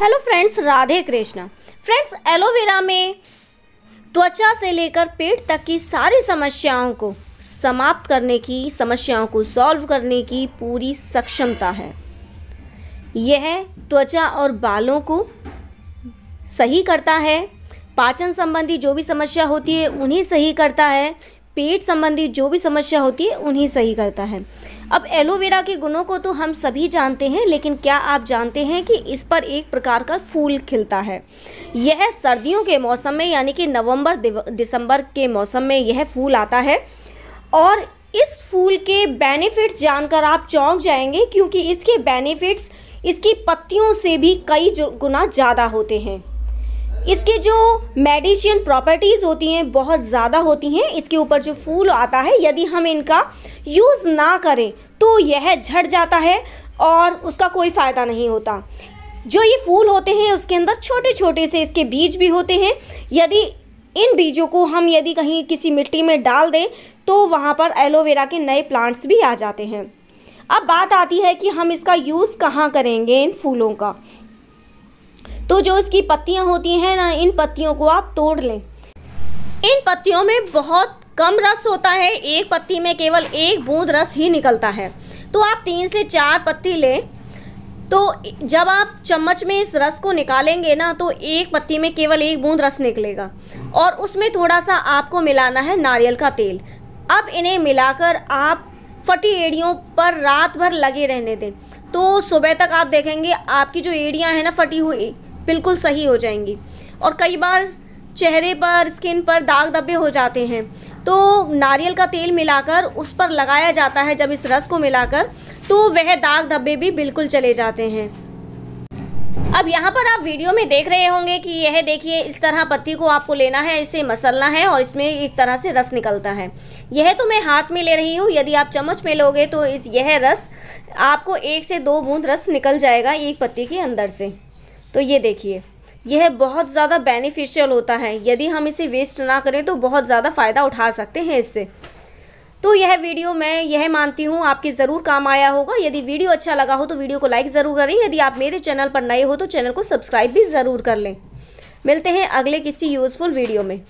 hello friends Radhe Krishna friends aloe vera में त्वचा से लेकर पेट तक की सारी समस्याओं को समाप्त करने की समस्याओं को सॉल्व करने की पूरी सक्षमता है यह त्वचा और बालों को सही करता है पाचन संबंधी जो भी समस्या होती है उन्हें सही करता है पेट संबंधी जो भी समस्या होती है उन्हें सही करता है अब एलोवेरा के गुणों को तो हम सभी जानते हैं लेकिन क्या आप जानते हैं कि इस पर एक प्रकार का फूल खिलता है यह सर्दियों के मौसम में यानी कि नवंबर दिसंबर के मौसम में यह फूल आता है और इस फूल के बेनिफिट्स जानकर आप चौंक जाएंगे क्योंकि इसके बेनिफिट्स इसकी पत्तियों से भी कई गुना ज़्यादा होते हैं इसके जो मेडिशियन प्रॉपर्टीज़ होती हैं बहुत ज़्यादा होती हैं इसके ऊपर जो फूल आता है यदि हम इनका यूज़ ना करें तो यह झड़ जाता है और उसका कोई फ़ायदा नहीं होता जो ये फूल होते हैं उसके अंदर छोटे छोटे से इसके बीज भी होते हैं यदि इन बीजों को हम यदि कहीं किसी मिट्टी में डाल दें तो वहाँ पर एलोवेरा के नए प्लांट्स भी आ जाते हैं अब बात आती है कि हम इसका यूज़ कहाँ करेंगे इन फूलों का तो जो इसकी पत्तियाँ होती हैं ना इन पत्तियों को आप तोड़ लें इन पत्तियों में बहुत कम रस होता है एक पत्ती में केवल एक बूंद रस ही निकलता है तो आप तीन से चार पत्ती लें तो जब आप चम्मच में इस रस को निकालेंगे ना तो एक पत्ती में केवल एक बूंद रस निकलेगा और उसमें थोड़ा सा आपको मिलाना है नारियल का तेल अब इन्हें मिलाकर आप फटी एड़ियों पर रात भर लगे रहने दें तो सुबह तक आप देखेंगे आपकी जो एड़ियाँ हैं ना फटी हुई बिल्कुल सही हो जाएंगी और कई बार चेहरे पर स्किन पर दाग धब्बे हो जाते हैं तो नारियल का तेल मिलाकर उस पर लगाया जाता है जब इस रस को मिलाकर तो वह दाग धब्बे भी बिल्कुल चले जाते हैं अब यहाँ पर आप वीडियो में देख रहे होंगे कि यह देखिए इस तरह पत्ती को आपको लेना है इसे मसलना है और इसमें एक तरह से रस निकलता है यह तो मैं हाथ में ले रही हूँ यदि आप चम्मच में लोगे तो इस यह रस आपको एक से दो बूंद रस निकल जाएगा एक पत्ती के अंदर से तो ये देखिए यह बहुत ज़्यादा बेनिफिशियल होता है यदि हम इसे वेस्ट ना करें तो बहुत ज़्यादा फ़ायदा उठा सकते हैं इससे तो यह वीडियो मैं यह मानती हूँ आपके ज़रूर काम आया होगा यदि वीडियो अच्छा लगा हो तो वीडियो को लाइक ज़रूर करें यदि आप मेरे चैनल पर नए हो तो चैनल को सब्सक्राइब भी ज़रूर कर लें मिलते हैं अगले किसी यूज़फुल वीडियो में